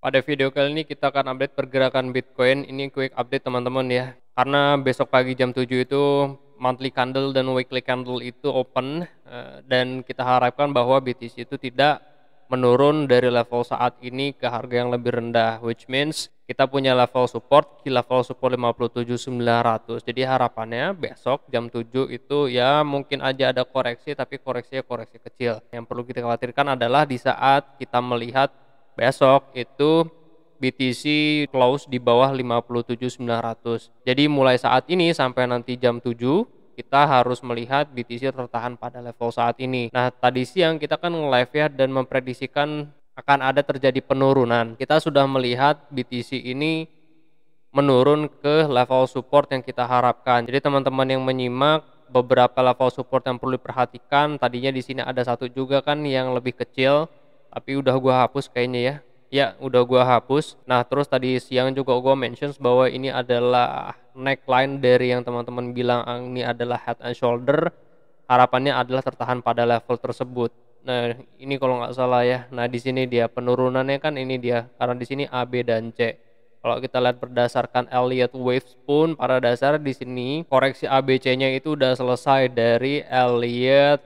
Pada video kali ini kita akan update pergerakan Bitcoin. Ini quick update teman-teman ya. Karena besok pagi jam 7 itu monthly candle dan weekly candle itu open eh, dan kita harapkan bahwa BTC itu tidak menurun dari level saat ini ke harga yang lebih rendah which means kita punya level support di level support 57900. Jadi harapannya besok jam 7 itu ya mungkin aja ada koreksi tapi koreksinya koreksi kecil. Yang perlu kita khawatirkan adalah di saat kita melihat besok itu BTC close di bawah 57.900. Jadi mulai saat ini sampai nanti jam 7 kita harus melihat BTC tertahan pada level saat ini. Nah, tadi siang kita kan nge-live ya dan memprediksikan akan ada terjadi penurunan. Kita sudah melihat BTC ini menurun ke level support yang kita harapkan. Jadi teman-teman yang menyimak beberapa level support yang perlu diperhatikan, tadinya di sini ada satu juga kan yang lebih kecil tapi udah gua hapus kayaknya ya ya udah gua hapus nah terus tadi siang juga gua mention bahwa ini adalah neckline dari yang teman-teman bilang ah, ini adalah head and shoulder harapannya adalah tertahan pada level tersebut nah ini kalau nggak salah ya nah di sini dia penurunannya kan ini dia karena di sini A B dan C kalau kita lihat berdasarkan Elliott Waves pun pada dasar di sini koreksi ABC-nya itu udah selesai dari Elliott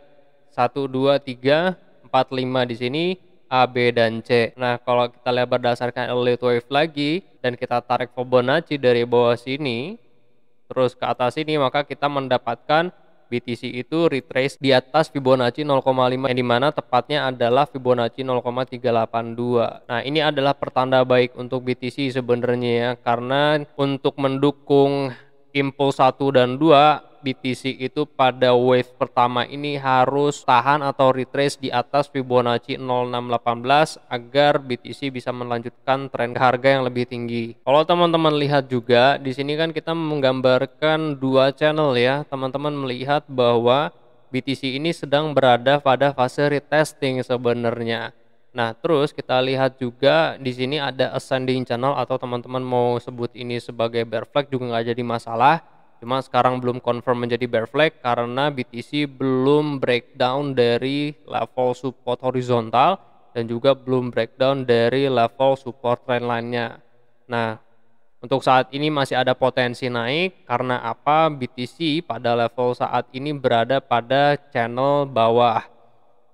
1 2 3 4 5 di sini A, B, dan C. Nah, kalau kita lihat berdasarkan Elliott Wave lagi, dan kita tarik Fibonacci dari bawah sini, terus ke atas sini, maka kita mendapatkan BTC itu retrace di atas Fibonacci 0,5 yang dimana tepatnya adalah Fibonacci 0,382 nah ini adalah pertanda baik untuk BTC sebenarnya ya karena untuk mendukung impuls 1 dan 2 BTC itu pada wave pertama ini harus tahan atau retrace di atas Fibonacci 0618 agar BTC bisa melanjutkan tren harga yang lebih tinggi. Kalau teman-teman lihat juga di sini kan kita menggambarkan dua channel ya. Teman-teman melihat bahwa BTC ini sedang berada pada fase retesting sebenarnya. Nah, terus kita lihat juga di sini ada ascending channel atau teman-teman mau sebut ini sebagai bear flag juga nggak jadi masalah Cuma sekarang belum confirm menjadi bear flag karena BTC belum breakdown dari level support horizontal dan juga belum breakdown dari level support trend lainnya. Nah, untuk saat ini masih ada potensi naik karena apa? BTC pada level saat ini berada pada channel bawah.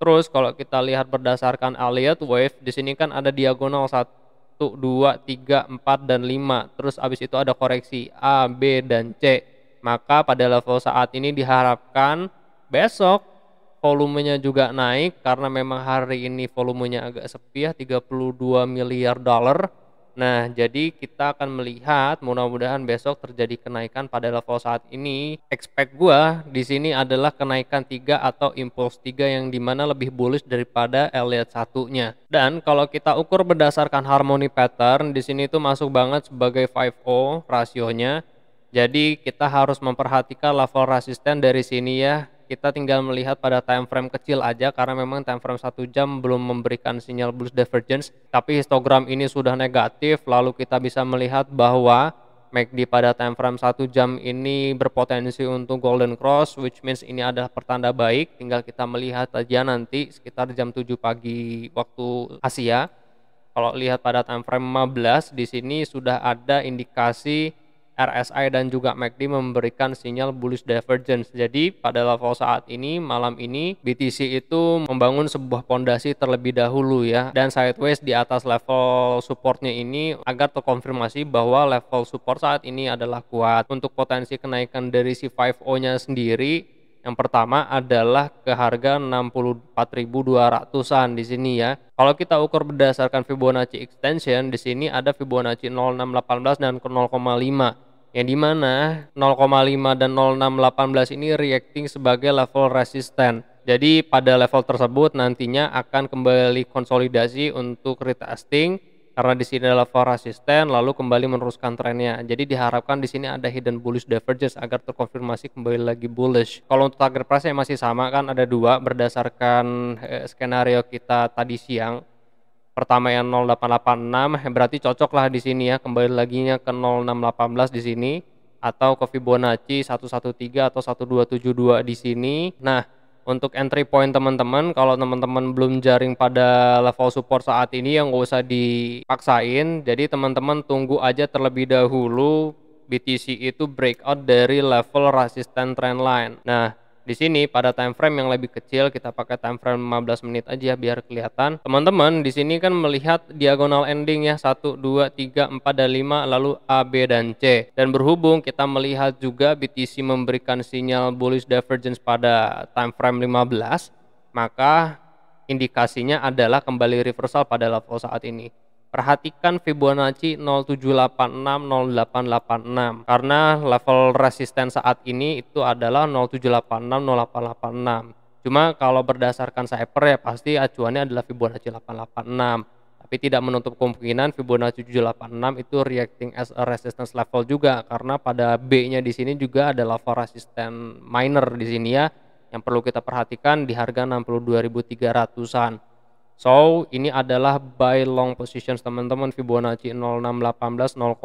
Terus kalau kita lihat berdasarkan Elliott wave, di sini kan ada diagonal satu 1, 2, 3, 4, dan 5. Terus abis itu ada koreksi A, B, dan C maka pada level saat ini diharapkan besok volumenya juga naik karena memang hari ini volumenya agak sepi ya 32 miliar dolar. Nah, jadi kita akan melihat mudah-mudahan besok terjadi kenaikan pada level saat ini. Expect gua di sini adalah kenaikan tiga atau impuls tiga yang dimana lebih bullish daripada Elliot satunya. Dan kalau kita ukur berdasarkan harmony pattern, di sini itu masuk banget sebagai 5O rasionya jadi kita harus memperhatikan level resisten dari sini ya. Kita tinggal melihat pada time frame kecil aja karena memang time frame 1 jam belum memberikan sinyal bullish divergence. Tapi histogram ini sudah negatif lalu kita bisa melihat bahwa MACD e pada time frame 1 jam ini berpotensi untuk golden cross which means ini adalah pertanda baik. Tinggal kita melihat aja nanti sekitar jam 7 pagi waktu Asia. Kalau lihat pada time frame 15 di sini sudah ada indikasi RSI dan juga MACD memberikan sinyal bullish divergence. Jadi pada level saat ini malam ini BTC itu membangun sebuah pondasi terlebih dahulu ya dan sideways di atas level supportnya ini agar terkonfirmasi bahwa level support saat ini adalah kuat. Untuk potensi kenaikan dari si 5O-nya sendiri yang pertama adalah ke harga 64.200-an di sini ya. Kalau kita ukur berdasarkan Fibonacci extension, di sini ada Fibonacci 0618 dan 0,5 yang dimana 0,5 dan 0,618 ini reacting sebagai level resisten. Jadi pada level tersebut nantinya akan kembali konsolidasi untuk retesting karena di sini adalah for resisten lalu kembali meneruskan trennya. Jadi diharapkan di sini ada hidden bullish divergence agar terkonfirmasi kembali lagi bullish. Kalau untuk target price yang masih sama kan ada dua berdasarkan eh, skenario kita tadi siang. Pertama yang 0886 berarti cocoklah di sini ya kembali lagi ke 0618 di sini atau ke Fibonacci 113 atau 1272 di sini. Nah, untuk entry point teman-teman kalau teman-teman belum jaring pada level support saat ini yang nggak usah dipaksain jadi teman-teman tunggu aja terlebih dahulu BTC itu breakout dari level resistance trendline nah di sini pada time frame yang lebih kecil kita pakai time frame 15 menit aja biar kelihatan. Teman-teman di sini kan melihat diagonal ending ya 1 2 3 4 dan 5 lalu A B dan C. Dan berhubung kita melihat juga BTC memberikan sinyal bullish divergence pada time frame 15, maka indikasinya adalah kembali reversal pada level saat ini. Perhatikan Fibonacci 0786-0886 karena level resisten saat ini itu adalah 0786-0886 Cuma kalau berdasarkan cyber ya pasti acuannya adalah Fibonacci 886. Tapi tidak menutup kemungkinan Fibonacci 786 itu reacting as a resistance level juga karena pada B-nya di sini juga ada level resisten minor di sini ya yang perlu kita perhatikan di harga 62.300-an So, ini adalah buy long positions teman-teman Fibonacci 0618 0,5.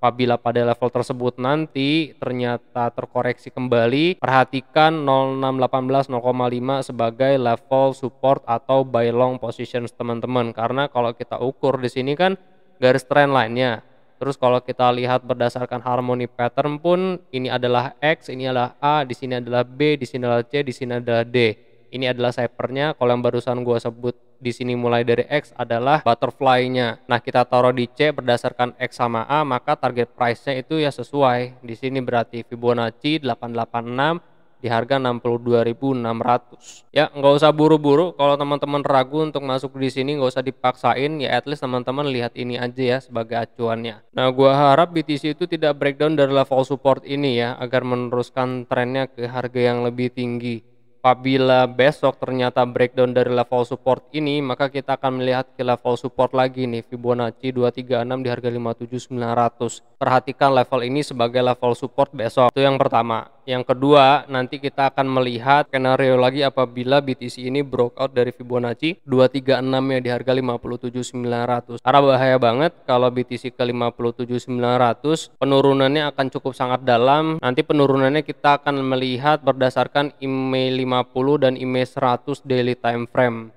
Apabila pada level tersebut nanti ternyata terkoreksi kembali, perhatikan 0618 0,5 sebagai level support atau buy long positions teman-teman. Karena kalau kita ukur di sini kan garis trend lainnya. Terus kalau kita lihat berdasarkan harmoni pattern pun ini adalah X, ini adalah A, di sini adalah B, di sini adalah C, di sini adalah D ini adalah cypernya. Kalau yang barusan gua sebut di sini mulai dari X adalah butterfly-nya. Nah, kita taruh di C berdasarkan X sama A, maka target price-nya itu ya sesuai. Di sini berarti Fibonacci 886 di harga 62.600. Ya, nggak usah buru-buru. Kalau teman-teman ragu untuk masuk di sini, nggak usah dipaksain. Ya, at least teman-teman lihat ini aja ya sebagai acuannya. Nah, gua harap BTC itu tidak breakdown dari level support ini ya, agar meneruskan trennya ke harga yang lebih tinggi apabila besok ternyata breakdown dari level support ini maka kita akan melihat ke level support lagi nih Fibonacci 236 di harga 57900 perhatikan level ini sebagai level support besok itu yang pertama yang kedua nanti kita akan melihat skenario lagi apabila BTC ini breakout dari Fibonacci 236 ya di harga 57900 karena bahaya banget kalau BTC ke 57900 penurunannya akan cukup sangat dalam nanti penurunannya kita akan melihat berdasarkan email 5 50 dan IMEI 100 daily time frame.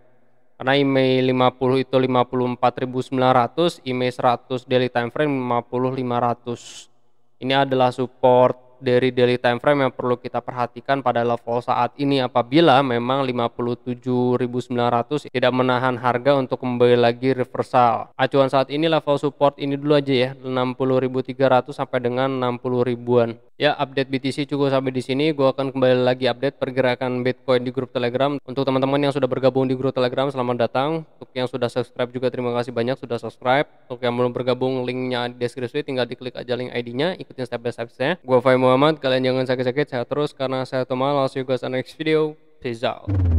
Karena IMEI 50 itu 54.900, IMEI 100 daily time frame 50.500. Ini adalah support dari daily time frame yang perlu kita perhatikan pada level saat ini apabila memang 57.900 tidak menahan harga untuk kembali lagi reversal. Acuan saat ini level support ini dulu aja ya, 60.300 sampai dengan 60 ribuan. Ya, update BTC cukup sampai di sini. Gue akan kembali lagi update pergerakan Bitcoin di grup Telegram. Untuk teman-teman yang sudah bergabung di grup Telegram, selamat datang. Untuk yang sudah subscribe juga terima kasih banyak sudah subscribe. Untuk yang belum bergabung, linknya di deskripsi. Tinggal diklik aja link ID-nya, ikutin step by step saya. Gua Fai Muhammad, kalian jangan sakit-sakit, sehat terus karena saya Tomal. I'll see you guys on next video. Peace out.